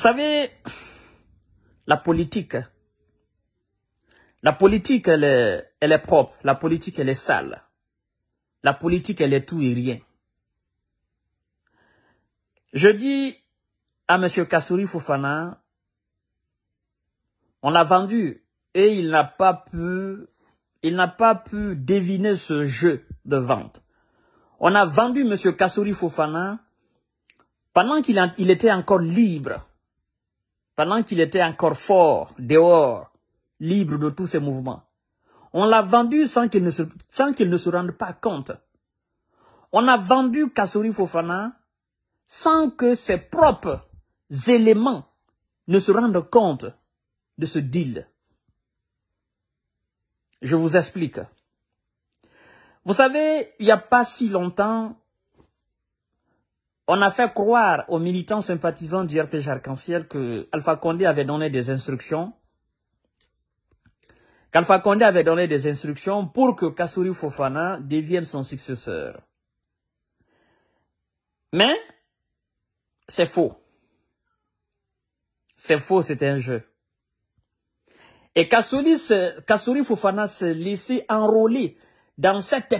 Vous savez, la politique, la politique, elle est, elle est propre. La politique, elle est sale. La politique, elle est tout et rien. Je dis à M. Kassouri Fofana, on a vendu et il n'a pas pu, il n'a pas pu deviner ce jeu de vente. On a vendu M. Kassouri Fofana pendant qu'il était encore libre pendant qu'il était encore fort, dehors, libre de tous ses mouvements. On l'a vendu sans qu'il ne se, ne se rende pas compte. On a vendu Kassori Fofana sans que ses propres éléments ne se rendent compte de ce deal. Je vous explique. Vous savez, il n'y a pas si longtemps, on a fait croire aux militants sympathisants du RPG Arc-en-Ciel que Alpha Condé avait donné des instructions qu'Alpha Condé avait donné des instructions pour que Kassouri Fofana devienne son successeur. Mais, c'est faux. C'est faux, c'est un jeu. Et Kassouri, Kassouri Fofana s'est laissé enrôler dans cette,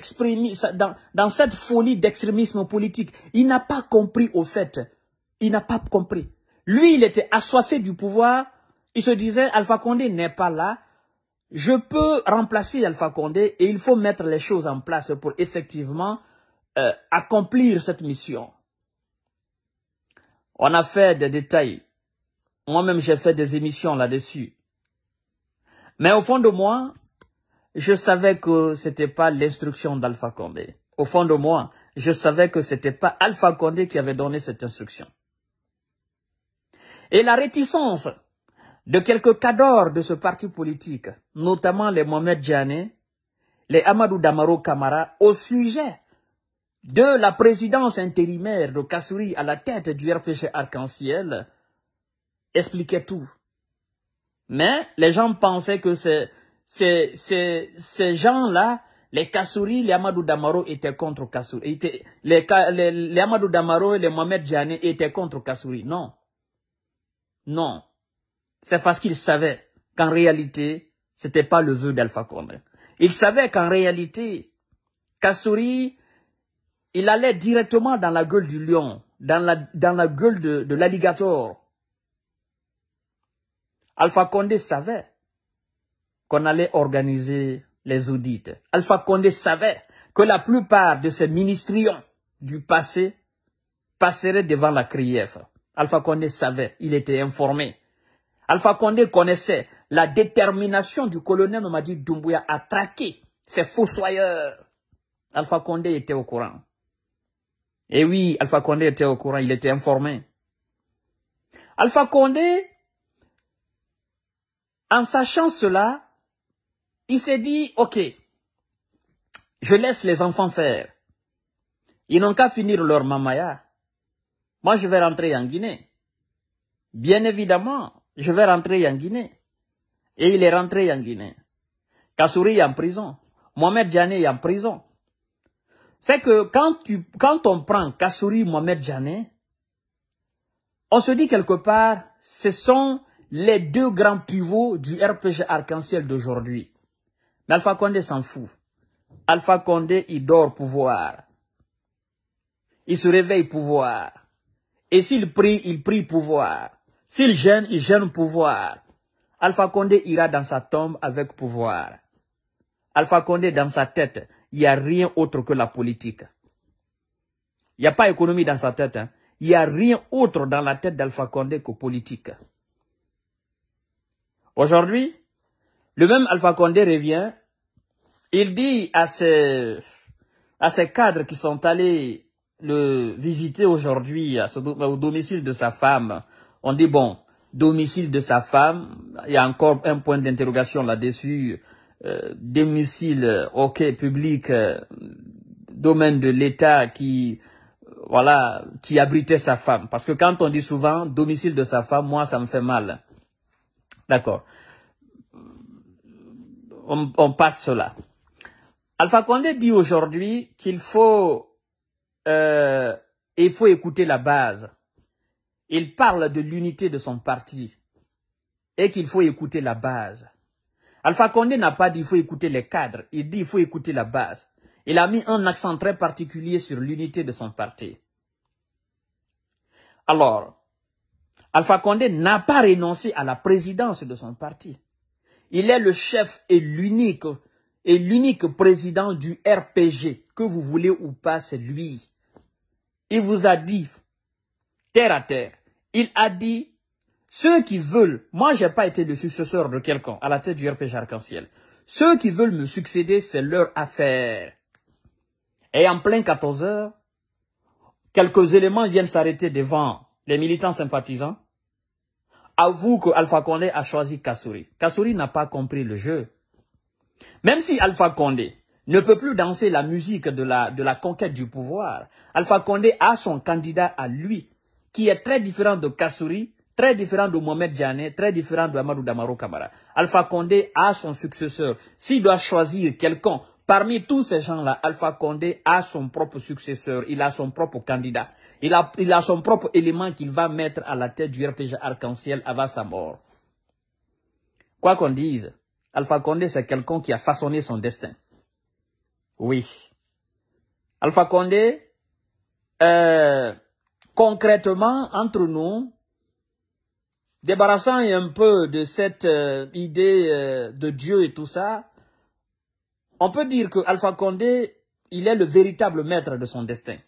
dans, dans cette folie d'extrémisme politique, il n'a pas compris au fait. Il n'a pas compris. Lui, il était assoiffé du pouvoir. Il se disait, Alpha Condé n'est pas là. Je peux remplacer Alpha Condé et il faut mettre les choses en place pour effectivement euh, accomplir cette mission. On a fait des détails. Moi-même, j'ai fait des émissions là-dessus. Mais au fond de moi, je savais que c'était pas l'instruction d'Alpha Condé. Au fond de moi, je savais que c'était pas Alpha Condé qui avait donné cette instruction. Et la réticence de quelques cadors de ce parti politique, notamment les Mohamed Djané, les Amadou Damaro Kamara, au sujet de la présidence intérimaire de Kassouri à la tête du RPG Arc-en-Ciel, expliquait tout. Mais les gens pensaient que c'est ces, ces, ces gens-là, les Kassouri, les Amadou Damaro étaient contre Kassouri. Étaient, les, les, Amadou Damaro et les Mohamed Djane étaient contre Kassouri. Non. Non. C'est parce qu'ils savaient qu'en réalité, c'était pas le jeu d'Alpha Condé. Ils savaient qu'en réalité, Kassouri, il allait directement dans la gueule du lion, dans la, dans la gueule de, de l'alligator. Alpha Condé savait qu'on allait organiser les audits. Alpha Condé savait que la plupart de ces ministrions du passé passeraient devant la crièvre. Alpha Condé savait, il était informé. Alpha Condé connaissait la détermination du colonel Mamadi Doumbouya à traquer ces fossoyeurs. Alpha Condé était au courant. Et oui, Alpha Condé était au courant, il était informé. Alpha Condé, en sachant cela, il s'est dit, OK, je laisse les enfants faire. Ils n'ont qu'à finir leur mamaya. Moi, je vais rentrer en Guinée. Bien évidemment, je vais rentrer en Guinée. Et il est rentré en Guinée. Kassouri est en prison. Mohamed Janet est en prison. C'est que quand, tu, quand on prend Kassouri, Mohamed Janet on se dit quelque part, ce sont les deux grands pivots du RPG arc-en-ciel d'aujourd'hui. Mais Alpha Condé s'en fout. Alpha Condé, il dort pouvoir. Il se réveille pouvoir. Et s'il prie, il prie pouvoir. S'il gêne, il gêne pouvoir. Alpha Condé ira dans sa tombe avec pouvoir. Alpha Condé, dans sa tête, il n'y a rien autre que la politique. Il n'y a pas économie dans sa tête. Hein. Il n'y a rien autre dans la tête d'Alpha Condé que politique. Aujourd'hui, le même Alpha Condé revient il dit à ces, à cadres qui sont allés le visiter aujourd'hui au domicile de sa femme, on dit bon, domicile de sa femme, il y a encore un point d'interrogation là-dessus, euh, domicile, ok, public, euh, domaine de l'État qui, voilà, qui abritait sa femme. Parce que quand on dit souvent domicile de sa femme, moi, ça me fait mal. D'accord. on passe cela. Alpha Condé dit aujourd'hui qu'il faut, euh, il faut écouter la base. Il parle de l'unité de son parti et qu'il faut écouter la base. Alpha Condé n'a pas dit il faut écouter les cadres, il dit il faut écouter la base. Il a mis un accent très particulier sur l'unité de son parti. Alors, Alpha Condé n'a pas renoncé à la présidence de son parti. Il est le chef et l'unique et l'unique président du RPG, que vous voulez ou pas, c'est lui. Il vous a dit, terre à terre, il a dit, ceux qui veulent, moi j'ai pas été le successeur de quelqu'un à la tête du RPG Arc-en-Ciel. Ceux qui veulent me succéder, c'est leur affaire. Et en plein 14 heures, quelques éléments viennent s'arrêter devant les militants sympathisants. Avoue que Alpha Condé a choisi Kassouri. Kassouri n'a pas compris le jeu. Même si Alpha Condé ne peut plus danser la musique de la, conquête du pouvoir, Alpha Condé a son candidat à lui, qui est très différent de Kassouri, très différent de Mohamed Djané, très différent de Amadou Damaro Kamara. Alpha Condé a son successeur. S'il doit choisir quelqu'un Parmi tous ces gens-là, Alpha Condé a son propre successeur, il a son propre candidat, il a, il a son propre élément qu'il va mettre à la tête du RPG Arc-en-Ciel avant sa mort. Quoi qu'on dise, Alpha Condé, c'est quelqu'un qui a façonné son destin. Oui. Alpha Condé, euh, concrètement, entre nous, débarrassant un peu de cette euh, idée euh, de Dieu et tout ça, on peut dire que Alpha Condé, il est le véritable maître de son destin.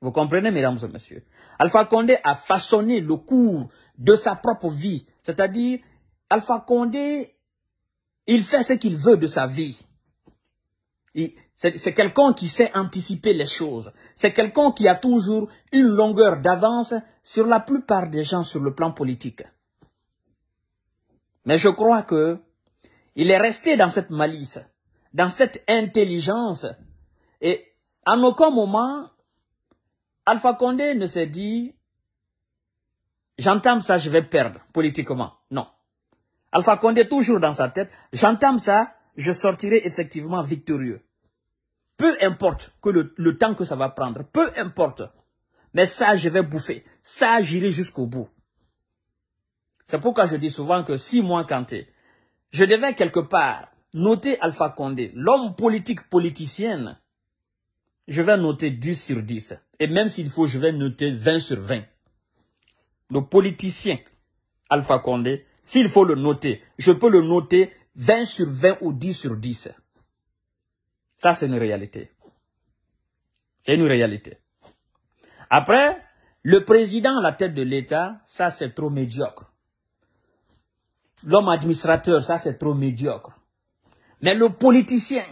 Vous comprenez, mesdames et messieurs Alpha Condé a façonné le cours de sa propre vie, c'est-à-dire Alpha Condé, il fait ce qu'il veut de sa vie. C'est quelqu'un qui sait anticiper les choses. C'est quelqu'un qui a toujours une longueur d'avance sur la plupart des gens sur le plan politique. Mais je crois que il est resté dans cette malice, dans cette intelligence. Et en aucun moment, Alpha Condé ne s'est dit, j'entame ça, je vais perdre politiquement. Alpha Condé toujours dans sa tête, j'entame ça, je sortirai effectivement victorieux. Peu importe que le, temps que ça va prendre, peu importe. Mais ça, je vais bouffer. Ça, j'irai jusqu'au bout. C'est pourquoi je dis souvent que si moi, Kanté, je devais quelque part noter Alpha Condé, l'homme politique politicienne, je vais noter 10 sur 10. Et même s'il faut, je vais noter 20 sur 20. Le politicien Alpha Condé, s'il faut le noter, je peux le noter 20 sur 20 ou 10 sur 10. Ça, c'est une réalité. C'est une réalité. Après, le président à la tête de l'État, ça, c'est trop médiocre. L'homme administrateur, ça, c'est trop médiocre. Mais le politicien,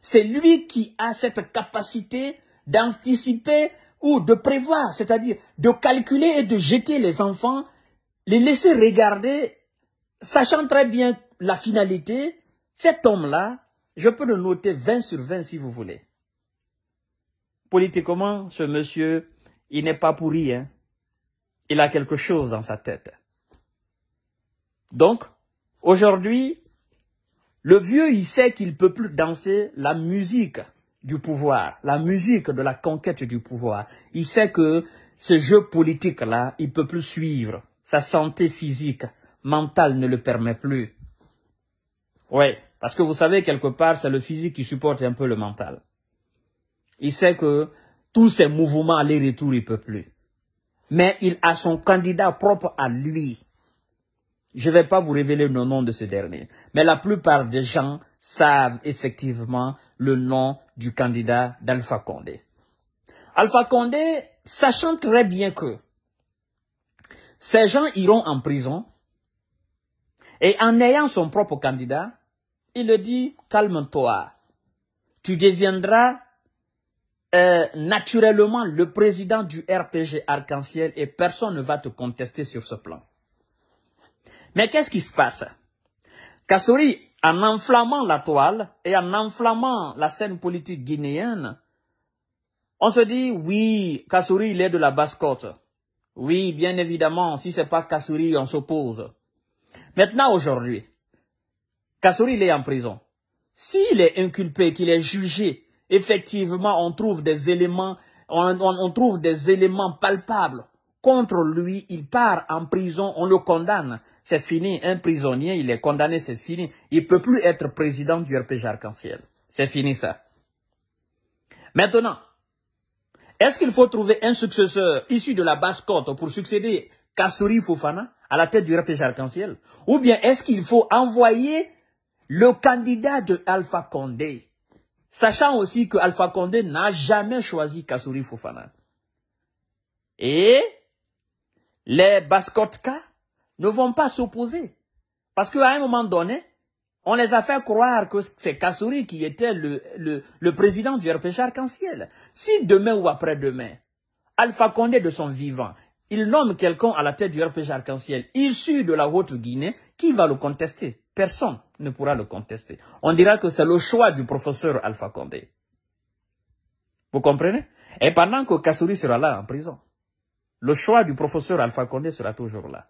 c'est lui qui a cette capacité d'anticiper ou de prévoir, c'est-à-dire de calculer et de jeter les enfants, les laisser regarder sachant très bien la finalité, cet homme-là, je peux le noter 20 sur 20 si vous voulez. Politiquement, ce monsieur, il n'est pas pourri. Hein? Il a quelque chose dans sa tête. Donc, aujourd'hui, le vieux, il sait qu'il peut plus danser la musique du pouvoir, la musique de la conquête du pouvoir. Il sait que ce jeu politique-là, il peut plus suivre sa santé physique, mental ne le permet plus. Oui, parce que vous savez, quelque part, c'est le physique qui supporte un peu le mental. Il sait que tous ces mouvements aller-retour, il peut plus. Mais il a son candidat propre à lui. Je ne vais pas vous révéler le nom de ce dernier. Mais la plupart des gens savent effectivement le nom du candidat d'Alpha Condé. Alpha Condé, sachant très bien que ces gens iront en prison, et en ayant son propre candidat, il le dit, calme-toi, tu deviendras euh, naturellement le président du RPG Arc-en-Ciel et personne ne va te contester sur ce plan. Mais qu'est-ce qui se passe Kassori, en enflammant la toile et en enflammant la scène politique guinéenne, on se dit, oui, Kassori, il est de la basse-côte. Oui, bien évidemment, si c'est pas Kassori, on s'oppose. Maintenant, aujourd'hui, Kassouri, il est en prison. S'il est inculpé, qu'il est jugé, effectivement, on trouve des éléments, on, trouve des éléments palpables contre lui, il part en prison, on le condamne. C'est fini, un prisonnier, il est condamné, c'est fini. Il peut plus être président du RPJ Arc-en-Ciel. C'est fini ça. Maintenant, est-ce qu'il faut trouver un successeur issu de la basse-côte pour succéder Kassouri Fofana à la tête du RPG arc-en-ciel Ou bien est-ce qu'il faut envoyer le candidat de Alpha Condé Sachant aussi que Alpha Condé n'a jamais choisi Kassouri Fofana. Et les Baskotka ne vont pas s'opposer. Parce qu'à un moment donné, on les a fait croire que c'est Kassouri qui était le, président du RPG Arc-en-Ciel. Si demain ou après-demain, Alpha Condé de son vivant il nomme quelqu'un à la tête du RPG arc-en-ciel, issu de la Haute-Guinée, qui va le contester Personne ne pourra le contester. On dira que c'est le choix du professeur Alpha Condé. Vous comprenez Et pendant que Kassouri sera là en prison, le choix du professeur Alpha Condé sera toujours là.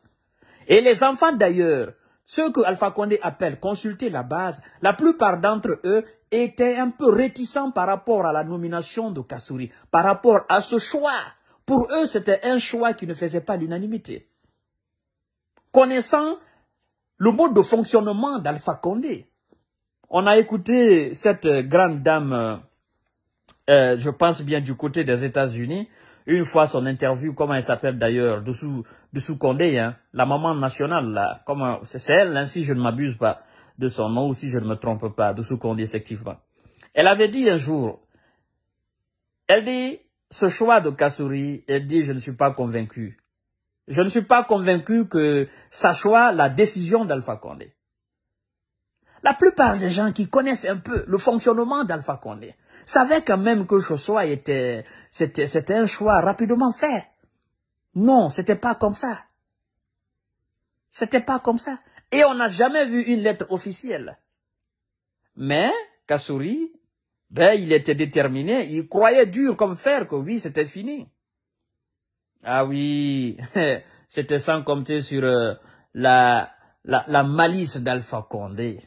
Et les enfants d'ailleurs, ceux que Alpha Condé appelle consulter la base, la plupart d'entre eux étaient un peu réticents par rapport à la nomination de Kassouri, par rapport à ce choix pour eux, c'était un choix qui ne faisait pas l'unanimité. Connaissant le mode de fonctionnement d'Alpha Condé, on a écouté cette grande dame, euh, euh, je pense bien du côté des États-Unis, une fois son interview, comment elle s'appelle d'ailleurs, dessous, dessous Condé, hein, la maman nationale, là, comment, c'est elle, ainsi hein, si je ne m'abuse pas de son nom ou si je ne me trompe pas, dessous Condé, effectivement. Elle avait dit un jour, elle dit, ce choix de Kassouri elle dit je ne suis pas convaincu. Je ne suis pas convaincu que ça soit la décision d'Alpha Condé. La plupart des gens qui connaissent un peu le fonctionnement d'Alpha Condé savaient quand même que ce choix était, c'était, un choix rapidement fait. Non, c'était pas comme ça. C'était pas comme ça. Et on n'a jamais vu une lettre officielle. Mais Kassouri ben, il était déterminé, il croyait dur comme fer que oui, c'était fini. Ah oui, c'était sans compter sur euh, la, la, la, malice d'Alpha Condé.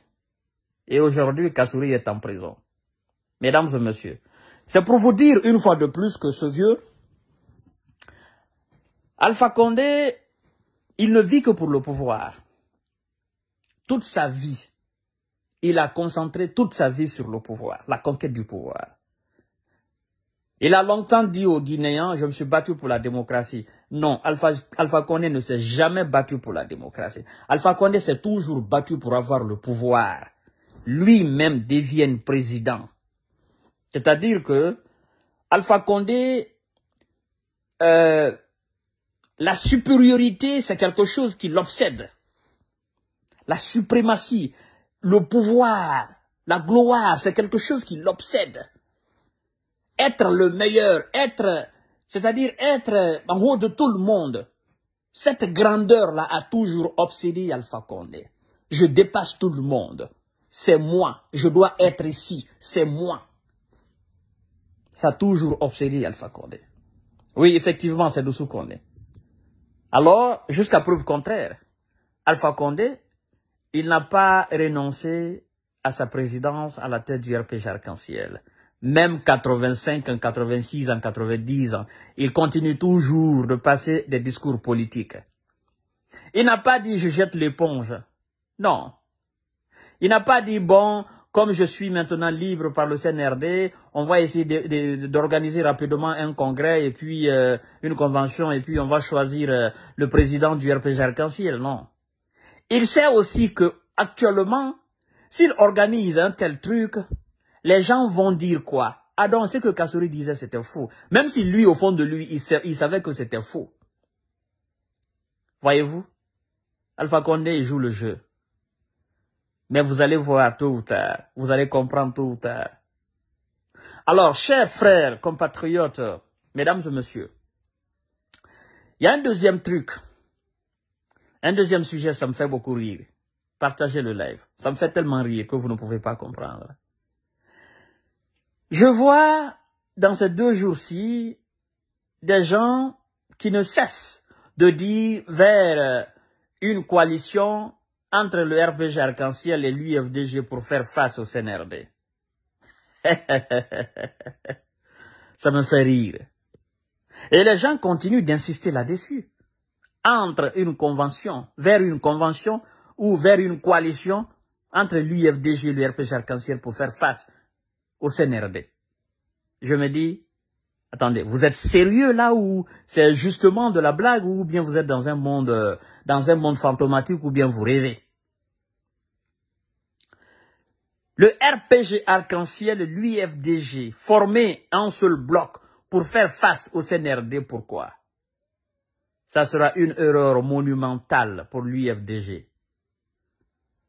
Et aujourd'hui, Kassouri est en prison. Mesdames et messieurs, c'est pour vous dire une fois de plus que ce vieux, Alpha Condé, il ne vit que pour le pouvoir. Toute sa vie, il a concentré toute sa vie sur le pouvoir, la conquête du pouvoir. Il a longtemps dit aux Guinéens, je me suis battu pour la démocratie. Non, Alpha, Condé ne s'est jamais battu pour la démocratie. Alpha Condé s'est toujours battu pour avoir le pouvoir. Lui-même devient président. C'est-à-dire que Alpha Condé, euh, la supériorité, c'est quelque chose qui l'obsède. La suprématie, le pouvoir, la gloire, c'est quelque chose qui l'obsède. Être le meilleur, être, c'est-à-dire être en haut de tout le monde. Cette grandeur-là a toujours obsédé Alpha Condé. Je dépasse tout le monde. C'est moi. Je dois être ici. C'est moi. Ça a toujours obsédé Alpha Condé. Oui, effectivement, c'est qu'on est. Alors, jusqu'à preuve contraire, Alpha Condé il n'a pas renoncé à sa présidence à la tête du RPG Arc-en-Ciel. Même 85, en 86, en 90, il continue toujours de passer des discours politiques. Il n'a pas dit je jette l'éponge. Non. Il n'a pas dit bon, comme je suis maintenant libre par le CNRD, on va essayer d'organiser rapidement un congrès et puis euh, une convention et puis on va choisir euh, le président du RPG Arc-en-Ciel. Non. Il sait aussi que, actuellement, s'il organise un tel truc, les gens vont dire quoi? Ah donc, c'est que Kassori disait, c'était faux. Même si lui, au fond de lui, il, savait que c'était faux. Voyez-vous? Alpha Condé joue le jeu. Mais vous allez voir tout ou tard. Vous allez comprendre tout ou tard. Alors, chers frères, compatriotes, mesdames et messieurs, il y a un deuxième truc un deuxième sujet, ça me fait beaucoup rire. Partagez le live. Ça me fait tellement rire que vous ne pouvez pas comprendre. Je vois dans ces deux jours-ci des gens qui ne cessent de dire vers une coalition entre le RPG Arc-en-Ciel et l'UFDG pour faire face au CNRD. ça me fait rire. Et les gens continuent d'insister là-dessus entre une convention, vers une convention ou vers une coalition entre l'UFDG et l'URPG Arc-en-Ciel pour faire face au CNRD. Je me dis, attendez, vous êtes sérieux là ou c'est justement de la blague ou bien vous êtes dans un monde, euh, dans un monde fantomatique ou bien vous rêvez? Le RPG Arc-en-Ciel, l'UFDG, formé en seul bloc pour faire face au CNRD, pourquoi? Ça sera une erreur monumentale pour l'UFDG.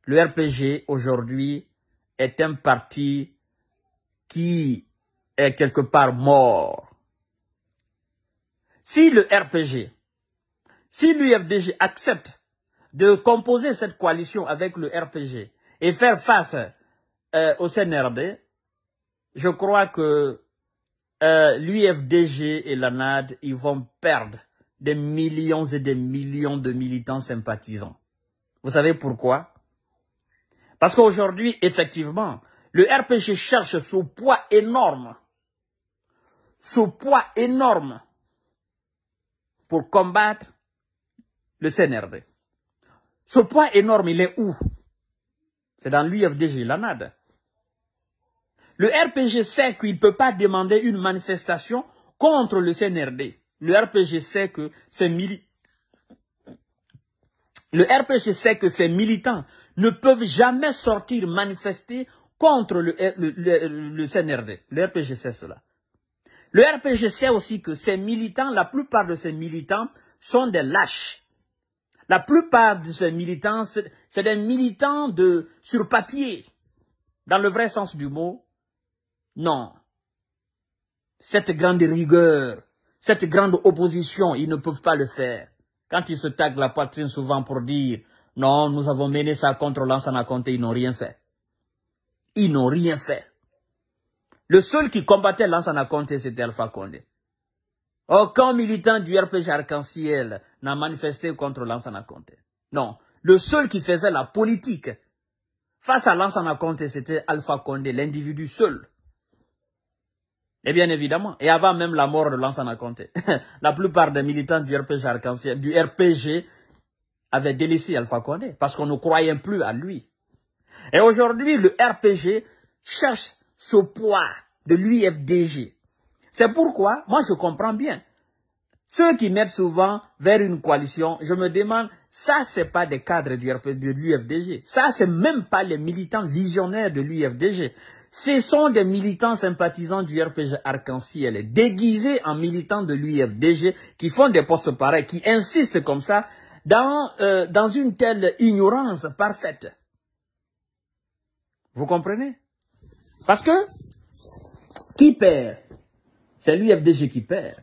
Le RPG, aujourd'hui, est un parti qui est quelque part mort. Si le RPG, si l'UFDG accepte de composer cette coalition avec le RPG et faire face euh, au CNRD, je crois que euh, l'UFDG et la NAD, ils vont perdre des millions et des millions de militants sympathisants. Vous savez pourquoi Parce qu'aujourd'hui, effectivement, le RPG cherche ce poids énorme, ce poids énorme pour combattre le CNRD. Ce poids énorme, il est où C'est dans l'UFDG, l'ANAD. Le RPG sait qu'il ne peut pas demander une manifestation contre le CNRD. Le RPG sait que ses militants, le RPG sait que militants ne peuvent jamais sortir manifester contre le, le, le, le CNRD. Le RPG sait cela. Le RPG sait aussi que ses militants, la plupart de ces militants sont des lâches. La plupart de ces militants, c'est des militants de, sur papier. Dans le vrai sens du mot, non. Cette grande rigueur, cette grande opposition, ils ne peuvent pas le faire. Quand ils se taguent la poitrine souvent pour dire « Non, nous avons mené ça contre Lansana Conté, ils n'ont rien fait. » Ils n'ont rien fait. Le seul qui combattait Lansana Conté, c'était Alpha Condé. Aucun militant du RPG Arc-en-Ciel n'a manifesté contre Lansana Conté. Non, le seul qui faisait la politique face à Lansana Conté, c'était Alpha Condé, l'individu seul. Et bien évidemment, et avant même la mort de Lansana Conté, la plupart des militants du RPG arc-en-ciel, du RPG, avaient délaissé Alpha Condé parce qu'on ne croyait plus à lui. Et aujourd'hui, le RPG cherche ce poids de l'UFDG. C'est pourquoi, moi je comprends bien. Ceux qui mettent souvent vers une coalition, je me demande, ça c'est pas des cadres de l'UFDG. Ça c'est même pas les militants visionnaires de l'UFDG. Ce sont des militants sympathisants du RPG Arc-en-Ciel, déguisés en militants de l'UFDG, qui font des postes pareils, qui insistent comme ça dans, euh, dans une telle ignorance parfaite. Vous comprenez Parce que qui perd C'est l'UFDG qui perd.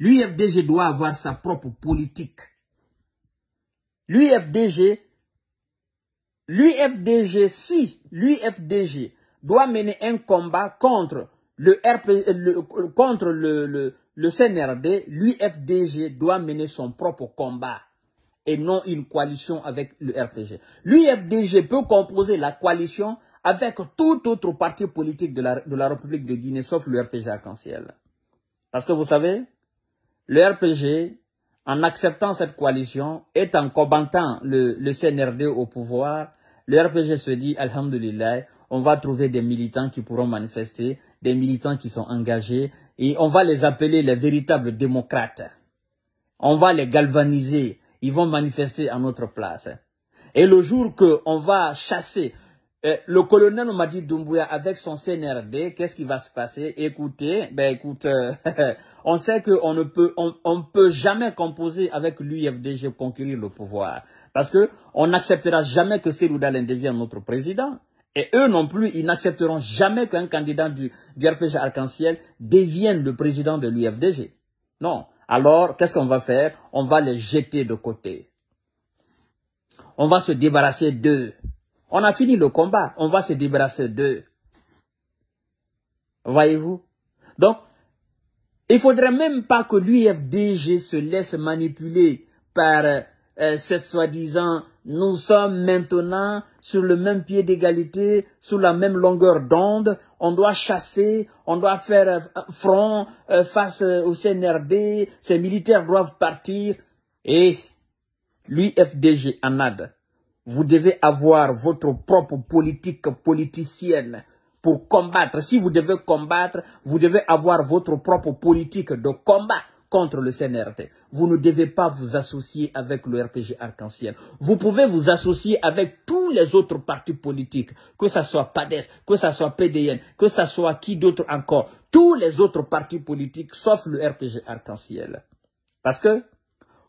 L'UFDG doit avoir sa propre politique. L'UFDG, l'UFDG, si l'UFDG doit mener un combat contre le, contre le, le, CNRD, l'UFDG doit mener son propre combat et non une coalition avec le RPG. L'UFDG peut composer la coalition avec tout autre parti politique de la, de République de Guinée, sauf le RPG arc-en-ciel. Parce que vous savez, le RPG, en acceptant cette coalition, et en combattant le, le CNRD au pouvoir, le RPG se dit, Alhamdulillah, on va trouver des militants qui pourront manifester, des militants qui sont engagés, et on va les appeler les véritables démocrates. On va les galvaniser, ils vont manifester à notre place. Et le jour qu'on va chasser, euh, le colonel m'a dit Doumbouya avec son CNRD, qu'est-ce qui va se passer Écoutez, ben écoute, euh, on sait qu'on ne peut, on, peut jamais composer avec l'UFDG conquérir le pouvoir. Parce qu'on n'acceptera jamais que Seloudalen devienne notre président. Et eux non plus, ils n'accepteront jamais qu'un candidat du, RPG Arc-en-Ciel devienne le président de l'UFDG. Non. Alors, qu'est-ce qu'on va faire On va les jeter de côté. On va se débarrasser d'eux. On a fini le combat. On va se débarrasser d'eux. Voyez-vous Donc, il faudrait même pas que l'UFDG se laisse manipuler par euh, euh, cette soi-disant nous sommes maintenant sur le même pied d'égalité, sur la même longueur d'onde. On doit chasser, on doit faire euh, front euh, face au CNRD. Ces militaires doivent partir. Et l'UFDG, ANAD, vous devez avoir votre propre politique politicienne pour combattre. Si vous devez combattre, vous devez avoir votre propre politique de combat contre le CNRT. Vous ne devez pas vous associer avec le RPG arc-en-ciel. Vous pouvez vous associer avec tous les autres partis politiques, que ce soit PADES, que ce soit PDN, que ce soit qui d'autre encore, tous les autres partis politiques sauf le RPG arc-en-ciel. Parce que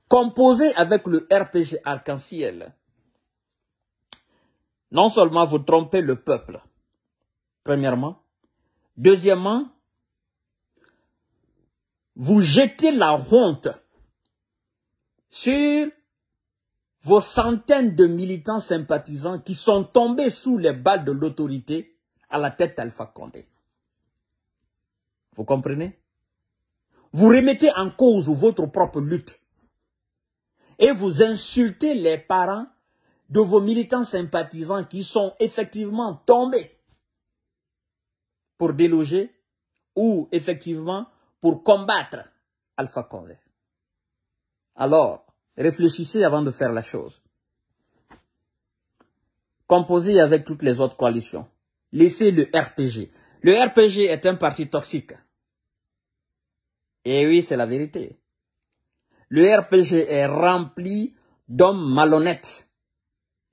composer avec le RPG arc-en-ciel, non seulement vous trompez le peuple, premièrement, deuxièmement, vous jetez la honte sur vos centaines de militants sympathisants qui sont tombés sous les balles de l'autorité à la tête d'Alpha Condé. Vous comprenez Vous remettez en cause votre propre lutte et vous insultez les parents de vos militants sympathisants qui sont effectivement tombés pour déloger ou effectivement pour combattre Alpha Condé. Alors, réfléchissez avant de faire la chose. Composez avec toutes les autres coalitions. Laissez le RPG. Le RPG est un parti toxique. Et eh oui, c'est la vérité. Le RPG est rempli d'hommes malhonnêtes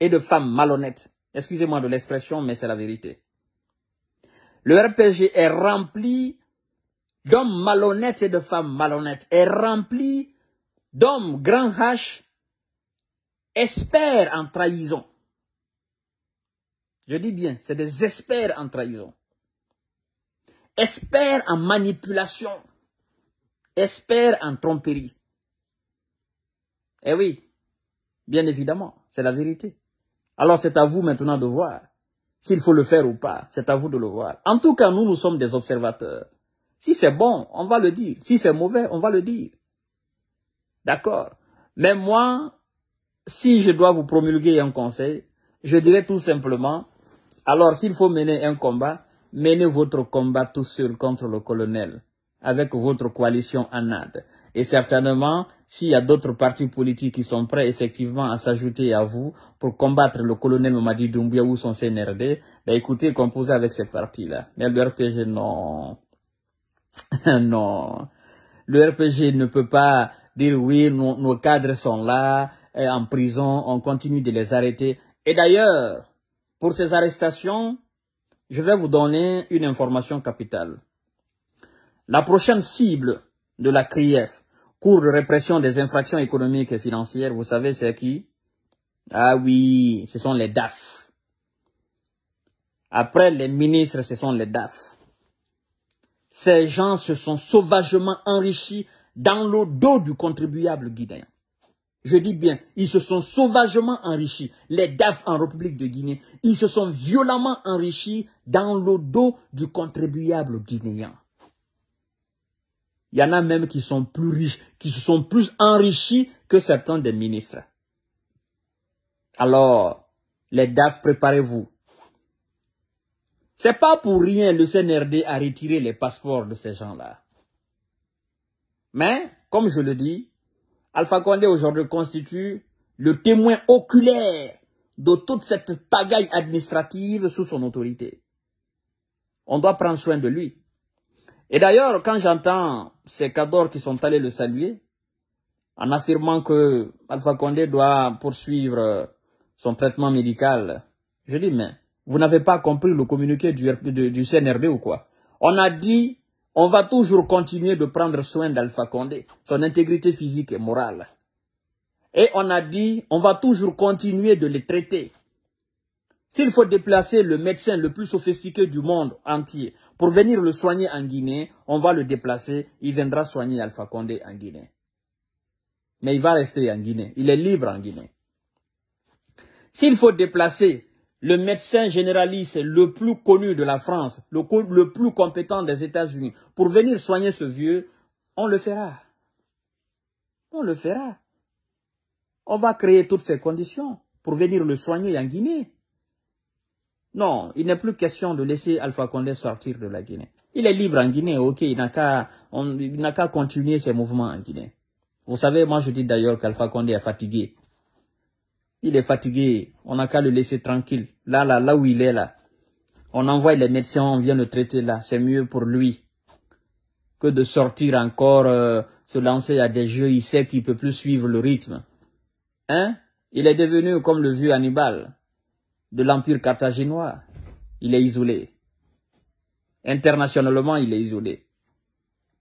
et de femmes malhonnêtes. Excusez-moi de l'expression, mais c'est la vérité. Le RPG est rempli d'hommes malhonnêtes et de femmes malhonnêtes est rempli d'hommes grand H, espèrent en trahison. Je dis bien, c'est des espères en trahison. espèrent en manipulation. espèrent en tromperie. Eh oui, bien évidemment, c'est la vérité. Alors c'est à vous maintenant de voir s'il faut le faire ou pas. C'est à vous de le voir. En tout cas, nous, nous sommes des observateurs. Si c'est bon, on va le dire. Si c'est mauvais, on va le dire. D'accord Mais moi, si je dois vous promulguer un conseil, je dirais tout simplement, alors s'il faut mener un combat, menez votre combat tout seul contre le colonel, avec votre coalition en Inde. Et certainement, s'il y a d'autres partis politiques qui sont prêts effectivement à s'ajouter à vous pour combattre le colonel Mamadi Doumbia ou son CNRD, ben écoutez, composez avec ces partis-là. Mais le RPG, non. non. Le RPG ne peut pas dire oui, nos, cadres sont là, euh, en prison, on continue de les arrêter. Et d'ailleurs, pour ces arrestations, je vais vous donner une information capitale. La prochaine cible de la CRIEF, Cour de répression des infractions économiques et financières, vous savez c'est qui Ah oui, ce sont les DAF. Après les ministres, ce sont les DAF. Ces gens se sont sauvagement enrichis dans le dos du contribuable guinéen. Je dis bien, ils se sont sauvagement enrichis. Les DAF en République de Guinée, ils se sont violemment enrichis dans le dos du contribuable guinéen. Il y en a même qui sont plus riches, qui se sont plus enrichis que certains des ministres. Alors, les DAF, préparez-vous. C'est pas pour rien le CNRD a retiré les passeports de ces gens-là. Mais, comme je le dis, Alpha Condé aujourd'hui constitue le témoin oculaire de toute cette pagaille administrative sous son autorité. On doit prendre soin de lui. Et d'ailleurs, quand j'entends ces cadors qui sont allés le saluer, en affirmant que Alpha Condé doit poursuivre son traitement médical, je dis, mais vous n'avez pas compris le communiqué du, du, CNRD ou quoi On a dit, on va toujours continuer de prendre soin d'Alpha Condé, son intégrité physique et morale. Et on a dit, on va toujours continuer de les traiter. S'il faut déplacer le médecin le plus sophistiqué du monde entier pour venir le soigner en Guinée, on va le déplacer, il viendra soigner Alpha Condé en Guinée. Mais il va rester en Guinée, il est libre en Guinée. S'il faut déplacer le médecin généraliste le plus connu de la France, le, plus compétent des États-Unis, pour venir soigner ce vieux, on le fera. On le fera. On va créer toutes ces conditions pour venir le soigner en Guinée. Non, il n'est plus question de laisser Alpha Condé sortir de la Guinée. Il est libre en Guinée, ok, il n'a qu'à continuer ses mouvements en Guinée. Vous savez, moi je dis d'ailleurs qu'Alpha Condé est fatigué. Il est fatigué. On n'a qu'à le laisser tranquille. Là, là, là où il est, là. On envoie les médecins, on vient le traiter là. C'est mieux pour lui que de sortir encore, euh, se lancer à des jeux. Il sait qu'il peut plus suivre le rythme. Hein Il est devenu comme le vieux Hannibal de l'Empire carthaginois. Il est isolé. Internationalement, il est isolé.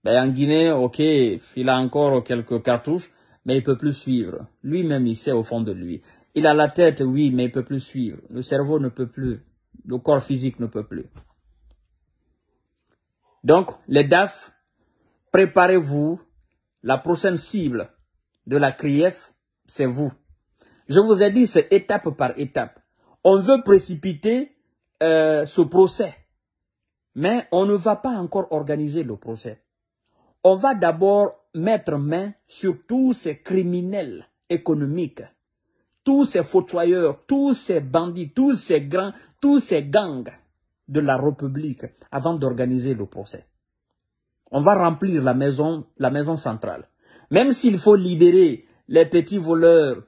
Ben, en Guinée, ok, il a encore quelques cartouches, mais il peut plus suivre. Lui-même, il sait au fond de lui. Il a la tête, oui, mais il peut plus suivre. Le cerveau ne peut plus. Le corps physique ne peut plus. Donc, les DAF, préparez-vous. La prochaine cible de la CRIEF, c'est vous. Je vous ai dit, c'est étape par étape. On veut précipiter euh, ce procès, mais on ne va pas encore organiser le procès. On va d'abord mettre main sur tous ces criminels économiques tous ces fautoyeurs, tous ces bandits, tous ces grands, tous ces gangs de la République avant d'organiser le procès. On va remplir la maison, la maison centrale. Même s'il faut libérer les petits voleurs,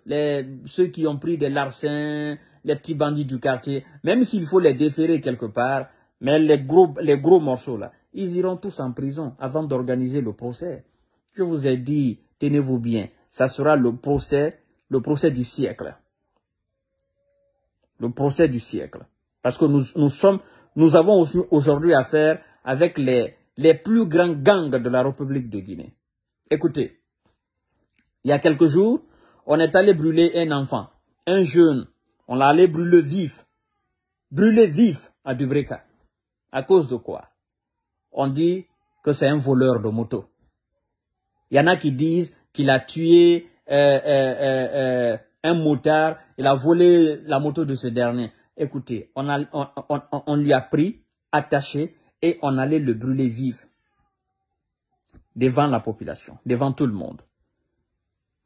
ceux qui ont pris des larcins, les petits bandits du quartier, même s'il faut les déférer quelque part, mais les les gros morceaux là, ils iront tous en prison avant d'organiser le procès. Je vous ai dit, tenez-vous bien, ça sera le procès le procès du siècle. Le procès du siècle. Parce que nous, nous sommes, nous avons aujourd'hui affaire avec les, les plus grands gangs de la République de Guinée. Écoutez, il y a quelques jours, on est allé brûler un enfant, un jeune. On l'a allé brûler vif. Brûler vif à Dubreka. À cause de quoi On dit que c'est un voleur de moto. Il y en a qui disent qu'il a tué euh, euh, euh, un motard, il a volé la moto de ce dernier. Écoutez, on, a, on, lui a pris, attaché, et on allait le brûler vif devant la population, devant tout le monde.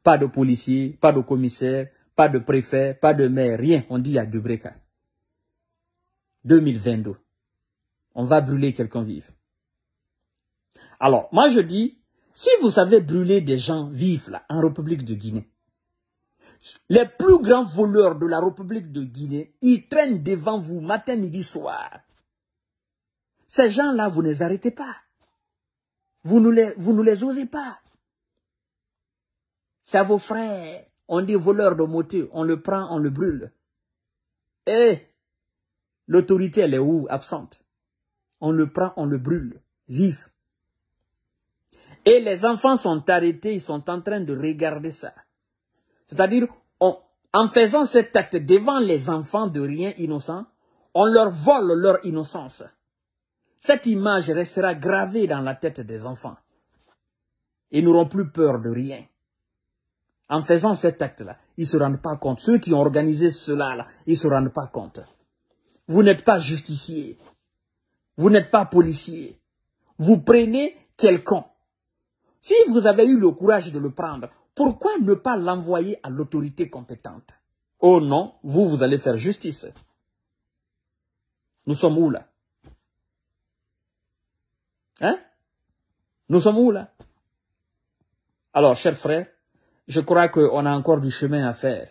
Pas de policiers, pas de commissaires, pas de préfet, pas de maire, rien. On dit à Dubreka. 2022. On va brûler quelqu'un vif. Alors, moi je dis, si vous savez brûler des gens vifs là, en République de Guinée, les plus grands voleurs de la République de Guinée, ils traînent devant vous matin, midi, soir. Ces gens-là, vous ne les arrêtez pas. Vous ne les, vous ne les osez pas. C'est vos frères. On dit voleur de moto, on le prend, on le brûle. Et eh, l'autorité, elle est où Absente. On le prend, on le brûle. Vive. Et les enfants sont arrêtés, ils sont en train de regarder ça. C'est-à-dire, en faisant cet acte devant les enfants de rien innocent, on leur vole leur innocence. Cette image restera gravée dans la tête des enfants. Ils n'auront plus peur de rien. En faisant cet acte-là, ils ne se rendent pas compte. Ceux qui ont organisé cela-là, ils ne se rendent pas compte. Vous n'êtes pas justicier. Vous n'êtes pas policier. Vous prenez quelqu'un si vous avez eu le courage de le prendre, pourquoi ne pas l'envoyer à l'autorité compétente Oh non, vous, vous allez faire justice. Nous sommes où là Hein Nous sommes où là Alors, chers frères, je crois qu'on a encore du chemin à faire.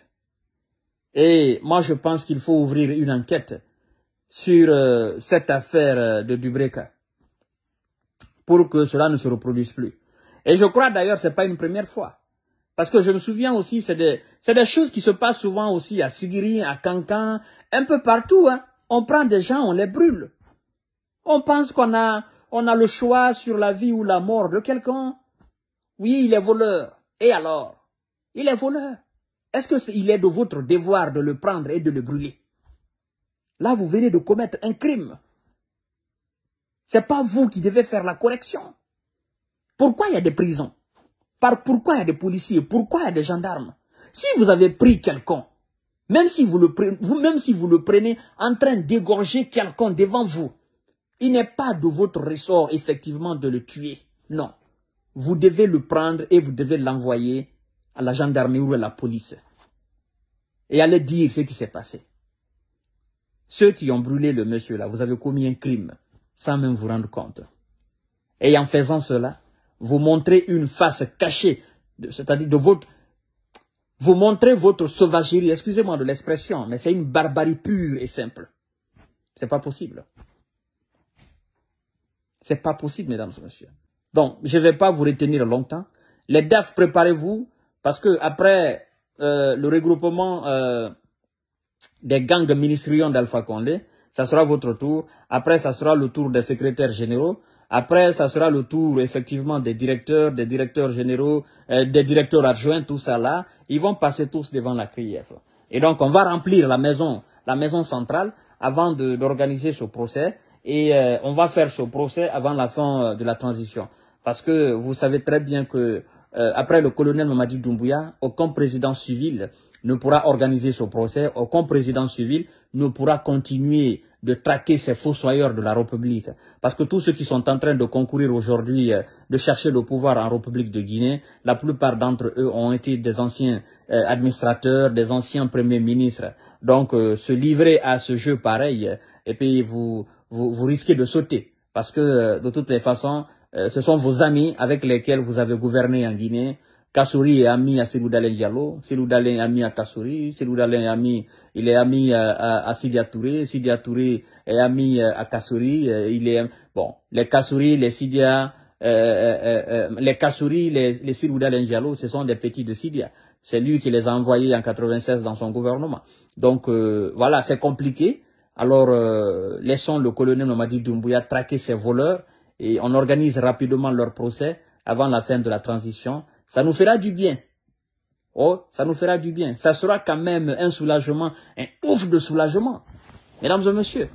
Et moi, je pense qu'il faut ouvrir une enquête sur euh, cette affaire euh, de Dubreka pour que cela ne se reproduise plus. Et je crois d'ailleurs c'est pas une première fois. Parce que je me souviens aussi, c'est des, c'est des choses qui se passent souvent aussi à Sigiri, à Cancan, un peu partout. Hein. On prend des gens, on les brûle. On pense qu'on a, on a le choix sur la vie ou la mort de quelqu'un. Oui, il est voleur. Et alors Il est voleur. Est-ce que est, il est de votre devoir de le prendre et de le brûler Là, vous venez de commettre un crime. C'est pas vous qui devez faire la correction. Pourquoi il y a des prisons Par Pourquoi il y a des policiers Pourquoi il y a des gendarmes Si vous avez pris quelqu'un, même si vous le prenez, même si vous le prenez en train d'égorger quelqu'un devant vous, il n'est pas de votre ressort effectivement de le tuer. Non. Vous devez le prendre et vous devez l'envoyer à la gendarmerie ou à la police. Et aller dire ce qui s'est passé. Ceux qui ont brûlé le monsieur là, vous avez commis un crime sans même vous rendre compte. Et en faisant cela, vous montrez une face cachée, c'est-à-dire de votre, vous montrez votre sauvagerie, excusez-moi de l'expression, mais c'est une barbarie pure et simple. n'est pas possible. C'est pas possible, mesdames et messieurs. Donc, je ne vais pas vous retenir longtemps. Les DAF, préparez-vous, parce que après euh, le regroupement euh, des gangs ministériels d'Alpha Condé, ça sera votre tour. Après, ça sera le tour des secrétaires généraux. Après, ça sera le tour effectivement des directeurs, des directeurs généraux, euh, des directeurs adjoints, tout ça là. Ils vont passer tous devant la CRIEF. Et donc, on va remplir la maison, la maison centrale avant d'organiser ce procès. Et euh, on va faire ce procès avant la fin euh, de la transition. Parce que vous savez très bien que après le colonel Mamadi Doumbouya, aucun président civil ne pourra organiser ce procès, aucun président civil ne pourra continuer de traquer ces fossoyeurs de la République. Parce que tous ceux qui sont en train de concourir aujourd'hui, euh, de chercher le pouvoir en République de Guinée, la plupart d'entre eux ont été des anciens euh, administrateurs, des anciens premiers ministres. Donc, euh, se livrer à ce jeu pareil, et puis vous, vous, vous risquez de sauter. Parce que, de toutes les façons, ce sont vos amis avec lesquels vous avez gouverné en Guinée, Kassouri est ami à Selou Dalen Diallo, est ami à Kassouri, Selou est ami, il est ami à, à, à Sidia Touré, Sidia Touré est ami euh, à Kassouri, euh, il est, bon, les Kassouri, les Sidia, euh, les Kassouri, les, les Selou ce sont des petits de Sidia. C'est lui qui les a envoyés en 96 dans son gouvernement. Donc, voilà, c'est compliqué. Alors, laissons le colonel Mamadi Doumbouya traquer ses voleurs et on organise rapidement leur procès avant la fin de la transition ça nous fera du bien. Oh, ça nous fera du bien. Ça sera quand même un soulagement, un ouf de soulagement. Mesdames et messieurs.